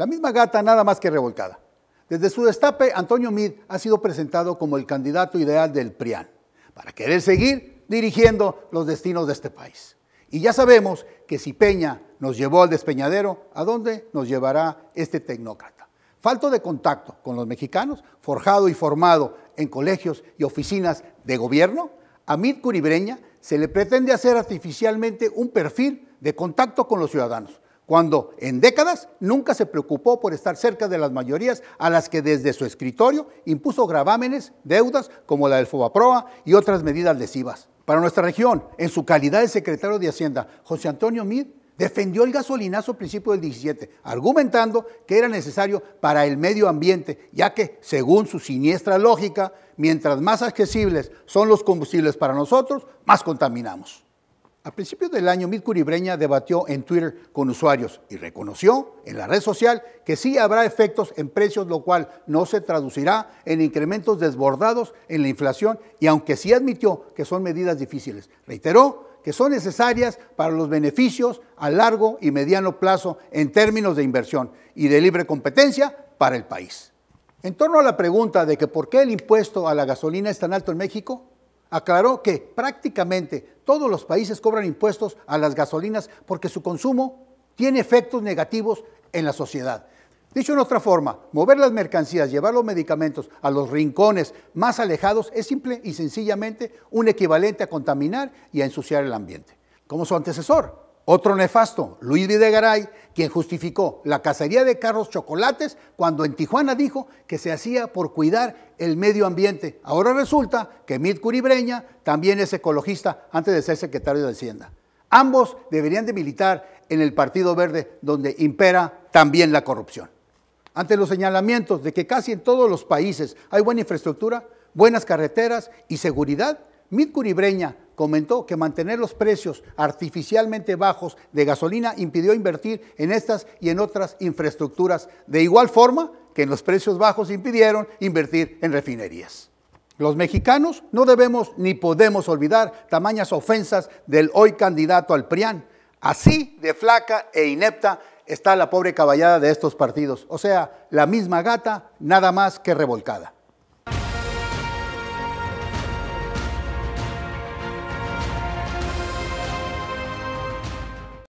La misma gata nada más que revolcada. Desde su destape, Antonio Mid ha sido presentado como el candidato ideal del PRIAN, para querer seguir dirigiendo los destinos de este país. Y ya sabemos que si Peña nos llevó al despeñadero, ¿a dónde nos llevará este tecnócrata? Falto de contacto con los mexicanos, forjado y formado en colegios y oficinas de gobierno, a Mid Curibreña se le pretende hacer artificialmente un perfil de contacto con los ciudadanos, cuando en décadas nunca se preocupó por estar cerca de las mayorías a las que desde su escritorio impuso gravámenes, deudas como la del Fobaproa y otras medidas lesivas. Para nuestra región, en su calidad de secretario de Hacienda, José Antonio Mid defendió el gasolinazo a principios del 17, argumentando que era necesario para el medio ambiente, ya que, según su siniestra lógica, mientras más accesibles son los combustibles para nosotros, más contaminamos. A principios del año, Midcuri debatió en Twitter con usuarios y reconoció en la red social que sí habrá efectos en precios, lo cual no se traducirá en incrementos desbordados en la inflación y aunque sí admitió que son medidas difíciles, reiteró que son necesarias para los beneficios a largo y mediano plazo en términos de inversión y de libre competencia para el país. En torno a la pregunta de que por qué el impuesto a la gasolina es tan alto en México, aclaró que prácticamente todos los países cobran impuestos a las gasolinas porque su consumo tiene efectos negativos en la sociedad. Dicho en otra forma, mover las mercancías, llevar los medicamentos a los rincones más alejados es simple y sencillamente un equivalente a contaminar y a ensuciar el ambiente. Como su antecesor, otro nefasto, Luis Videgaray, quien justificó la cacería de carros chocolates cuando en Tijuana dijo que se hacía por cuidar el medio ambiente. Ahora resulta que Mid Curibreña también es ecologista antes de ser secretario de Hacienda. Ambos deberían de militar en el Partido Verde, donde impera también la corrupción. Ante los señalamientos de que casi en todos los países hay buena infraestructura, buenas carreteras y seguridad, Midcuri Breña comentó que mantener los precios artificialmente bajos de gasolina impidió invertir en estas y en otras infraestructuras, de igual forma que en los precios bajos impidieron invertir en refinerías. Los mexicanos no debemos ni podemos olvidar tamañas ofensas del hoy candidato al PRIAN. Así de flaca e inepta está la pobre caballada de estos partidos, o sea, la misma gata, nada más que revolcada.